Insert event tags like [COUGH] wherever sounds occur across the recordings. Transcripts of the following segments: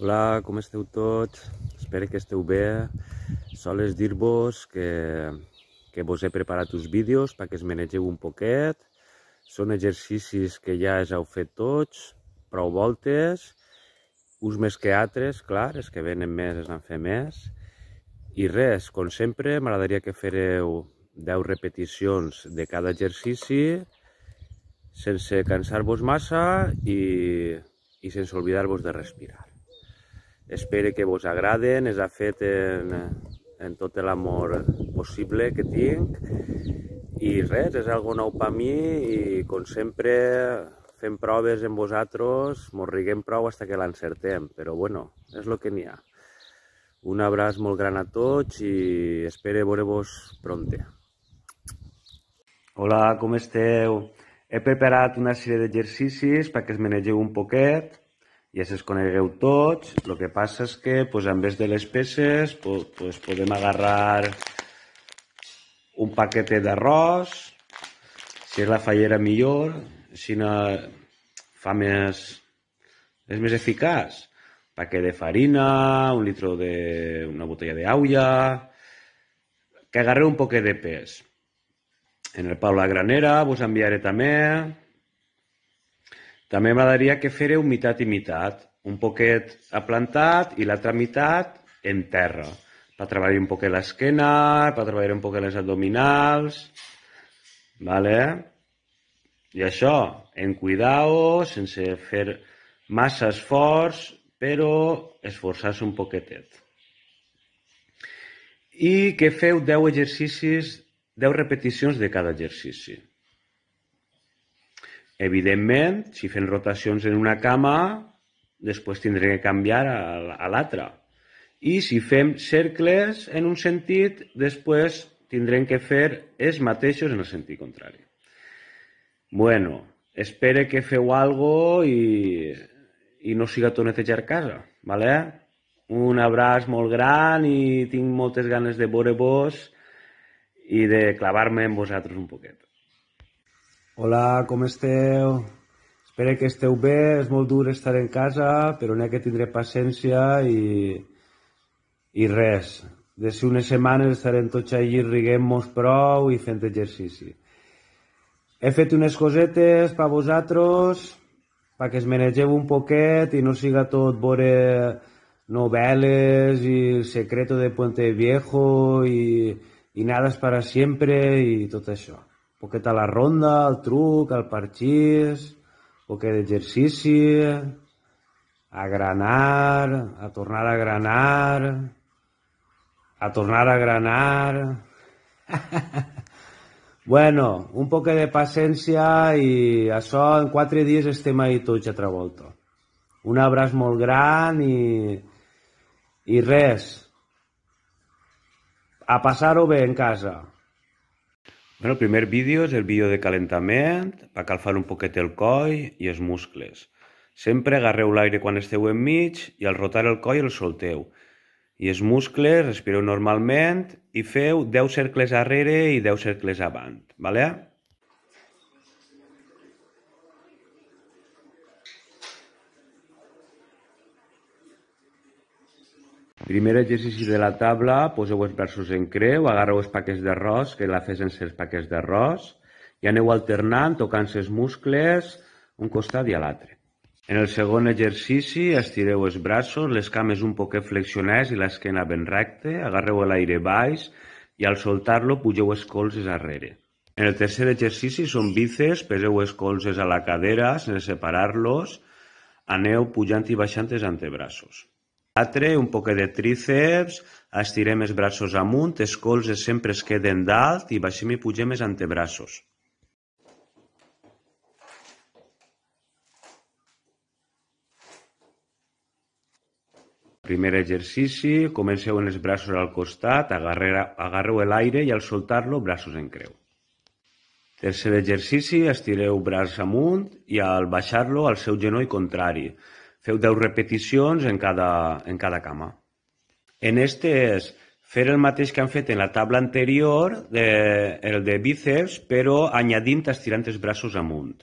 Hola, com esteu tots? Espero que esteu bé. Soles dir-vos que, que vos he preparat uns vídeos perquè es manegeu un poquet. Són exercicis que ja es heu fet tots, prou voltes, uns més que altres, clar, els que venen més es van fer més. I res, com sempre, m'agradaria que fareu 10 repeticions de cada exercici sense cansar-vos massa i, i sense oblidar-vos de respirar. Espero que vos agraden, es ha fet en, en tot l'amor possible que tinc. I res, és algo nou per mi i com sempre fem proves amb vosaltres, mos riguem prou hasta que l'encertem, però bueno, és el que n'hi ha. Un abraç molt gran a tots i espero veure-vos prompte. Hola, com esteu? He preparat una sèrie d'exercicis perquè es menegeu un poquet ja se'ls conegueu tots, el que passa és que pues, en vez de les peces pues, pues, podem agarrar un paquetet d'arròs, si és la fallera millor, si no fa més, és més eficaç. Paquet de farina, un litro de una botella d'aulla, que agarreu un poquet de pes. En el Pau la Granera vos enviaré també també m'agradaria que fereu meitat i meitat, un poquet a plantat i l'altra meitat en terra, per treballar un poquet l'esquena, per treballar un poquet les abdominals, vale? I això, en cuidao, sense fer massa esforç, però esforçar-se un poquetet. I que feu 10 exercicis, 10 repeticions de cada exercici. Evidentment, si fem rotacions en una cama, després tindré que canviar a l'altra. I si fem cercles en un sentit, després tindrem que fer els mateixos en el sentit contrari. Bueno, espere que feu algo i, i no siga tot netejar casa, vale? Un abraç molt gran i tinc moltes ganes de veure-vos i de clavar-me en vosaltres un poquet. Hola, com esteu? Espero que esteu bé, és molt dur estar en casa, però n'hi ha que tindré paciència i, i res. De si unes setmanes estarem tots allí riguem-nos prou i fent exercici. He fet unes cosetes per vosaltres, perquè es menegeu un poquet i no siga tot veure novel·les i el secreto de Puente Viejo i, i nades para siempre i tot això poquet a la ronda, el truc, el parxís, poquet d'exercici, a granar, a tornar a granar, a tornar a granar... [LAUGHS] bueno, un poquet de paciència i això en quatre dies estem ahí tots a Travolta. Un abraç molt gran i, i res, a passar-ho bé en casa. Bueno, el primer vídeo és el vídeo de calentament, per calfar un poquet el coll i els muscles. Sempre agarreu l'aire quan esteu enmig i al rotar el coll el solteu. I els muscles respireu normalment i feu 10 cercles darrere i 10 cercles avant, d'acord? ¿vale? Primer exercici de la taula, poseu els braços en creu, agarreu els paquets d'arròs, que la fes ser els paquets d'arròs, i aneu alternant, tocant els muscles, un costat i a l'altre. En el segon exercici, estireu els braços, les cames un poquet flexionades i l'esquena ben recte, agarreu l'aire baix i al soltar-lo pugeu els colzes darrere. En el tercer exercici són bices, peseu els colzes a la cadera sense separar-los, aneu pujant i baixant els antebraços. Atre, un poquet de tríceps, estirem els braços amunt, els colzes sempre es queden dalt i baixem i pugem els antebraços. Primer exercici, comenceu amb els braços al costat, agarreu l'aire i al soltar-lo, braços en creu. Tercer exercici, estireu braç amunt i al baixar-lo al seu genoll contrari. Feu 10 repeticions en cada, en cada cama. En este és fer el mateix que han fet en la taula anterior, de, el de bíceps, però añadint estirant els braços amunt,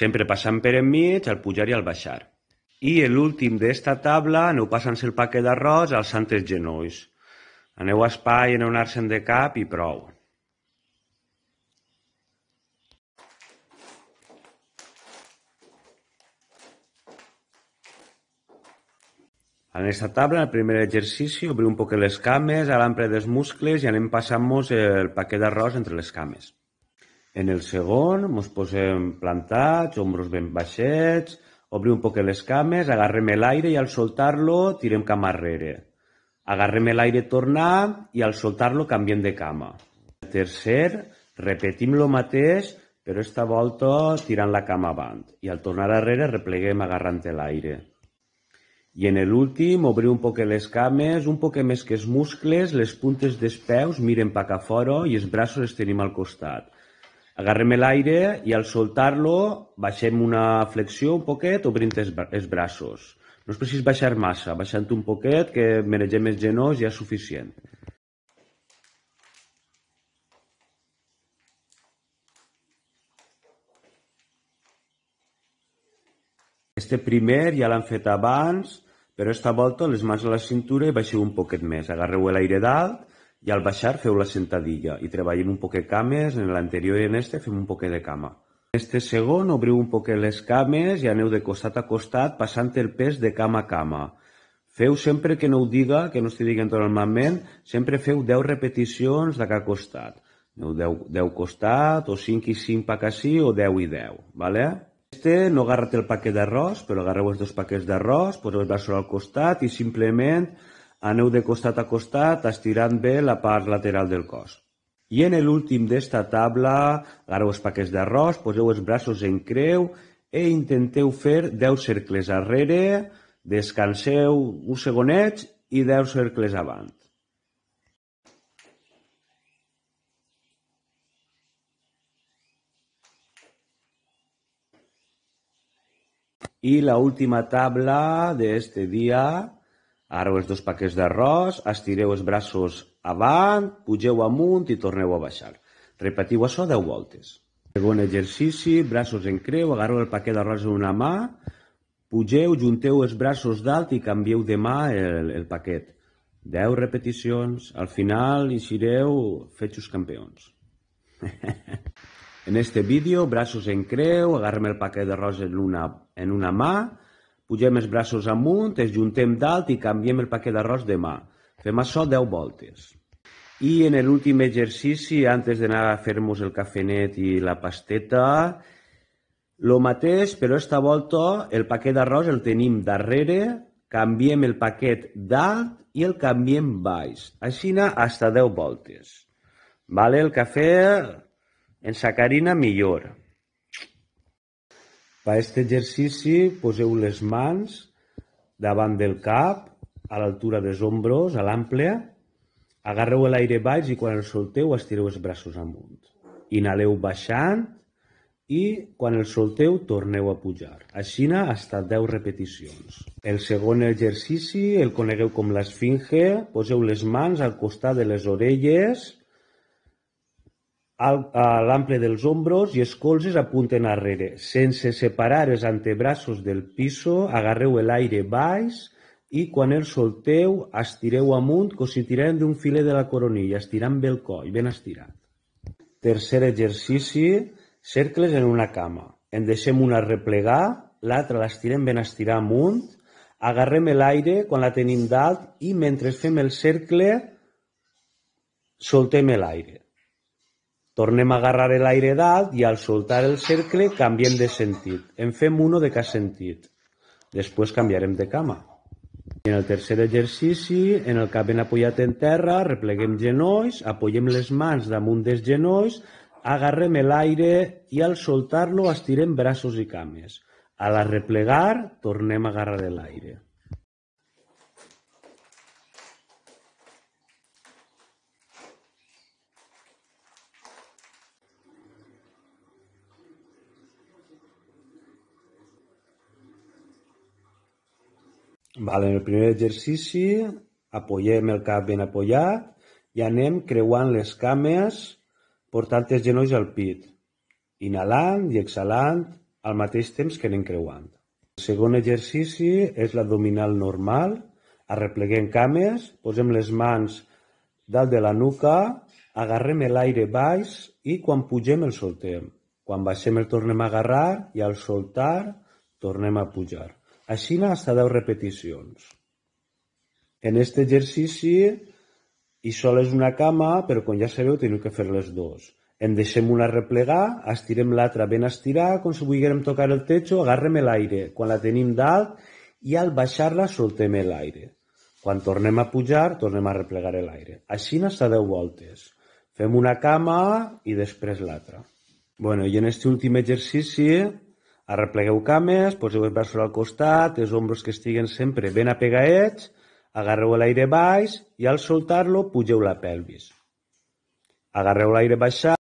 sempre passant per enmig, al pujar i al baixar. I l'últim d'esta taula aneu passant-se el paquet d'arròs alçant els genolls. Aneu a espai, aneu anar-se'n de cap i prou. en el primer exercici, obrir un poc les cames a l'ample dels muscles i anem passant-nos el paquet d'arròs entre les cames. En el segon, ens posem plantats, ombros ben baixets, obrim un poc les cames, agarrem l'aire i al soltar-lo tirem cama arrere. Agarrem l'aire tornar i al soltar-lo canviem de cama. El tercer, repetim lo mateix, però esta volta tirant la cama avant. I al tornar arrere repleguem agarrant l'aire. I en l'últim, obriu un poquet les cames, un poquet més que els muscles, les puntes dels peus miren pa a fora i els braços els tenim al costat. Agarrem l'aire i al soltar-lo baixem una flexió un poquet, obrint els, bra els braços. No és precís baixar massa, baixant un poquet, que meregem els genolls ja és suficient. Este primer ja l'han fet abans, però esta volta les mans a la cintura i baixeu un poquet més. Agarreu l'aire dalt i al baixar feu la sentadilla i treballem un poquet cames, en l'anterior i en este fem un poquet de cama. En este segon obriu un poquet les cames i aneu de costat a costat passant el pes de cama a cama. Feu sempre que no ho diga, que no estigui dient normalment, sempre feu 10 repeticions de cada costat. Aneu 10, 10 costat, o 5 i 5 per ací, o 10 i 10, ¿vale? Este no agarra el paquet d'arròs, però agarreu els dos paquets d'arròs, poseu el braços al costat i simplement aneu de costat a costat estirant bé la part lateral del cos. I en l'últim d'esta tabla agarreu els paquets d'arròs, poseu els braços en creu e intenteu fer 10 cercles arrere, descanseu un segonets i 10 cercles avant. Y la última tabla de este día. ara els dos paquets d'arròs, estireu els braços avant, pugeu amunt i torneu a baixar. Repetiu això 10 voltes. Segon exercici, braços en creu, agarro el paquet d'arròs en una mà, pugeu, junteu els braços dalt i canvieu de mà el, el paquet. 10 repeticions, al final xireu fetxos campions. [LAUGHS] En este vídeo, braços en creu, agarrem el paquet de roses en una, en una mà, pugem els braços amunt, es juntem dalt i canviem el paquet d'arròs de mà. Fem això 10 voltes. I en l'últim exercici, antes d'anar a fer-nos el cafenet i la pasteta, lo mateix, però esta volta el paquet d'arròs el tenim darrere, canviem el paquet dalt i el canviem baix. Aixina, hasta 10 voltes. Vale? El cafè en sacarina millor. Per aquest exercici poseu les mans davant del cap, a l'altura dels ombros, a l'àmplia, agarreu l'aire baix i quan el solteu estireu els braços amunt. Inhaleu baixant i quan el solteu torneu a pujar. Així estat 10 repeticions. El segon exercici el conegueu com l'esfinge, poseu les mans al costat de les orelles, a l'ample dels ombros i els colzes apunten arrere. Sense separar els antebraços del piso, agarreu l'aire baix i quan el solteu, estireu amunt, com si tirem d'un filet de la coronilla, estirant bé el coll, ben estirat. Tercer exercici, cercles en una cama. En deixem una replegar, l'altra l'estirem ben estirar amunt, agarrem l'aire quan la tenim dalt i mentre fem el cercle soltem l'aire. Tornem a agarrar l'aire dalt i al soltar el cercle canviem de sentit. En fem uno de cada sentit. Després canviarem de cama. I en el tercer exercici, en el cap ben apoyat en terra, repleguem genolls, apoyem les mans damunt dels genolls, agarrem l'aire i al soltar-lo estirem braços i cames. A la replegar, tornem a agarrar l'aire. Vale, en el primer exercici apoyem el cap ben apoyat i anem creuant les cames portant els genolls al pit, inhalant i exhalant al mateix temps que anem creuant. El segon exercici és l'abdominal normal, arrepleguem cames, posem les mans dalt de la nuca, agarrem l'aire baix i quan pugem el soltem. Quan baixem el tornem a agarrar i al soltar tornem a pujar n'ha hasta deu repeticions. En este exercici i sol és una cama, però com ja sabeu teniu que fer les dues. En deixem una replegar, estirem l'altra ben estirada, com si volguérem tocar el techo, agarrem l'aire. Quan la tenim dalt i al baixar-la soltem l'aire. Quan tornem a pujar, tornem a replegar l'aire. Així n'està 10 voltes. Fem una cama i després l'altra. Bueno, i en aquest últim exercici Arreplegueu cames, poseu els braços al costat, els ombros que estiguen sempre ben apegaets, agarreu l'aire baix i al soltar-lo pugeu la pelvis. Agarreu l'aire baixat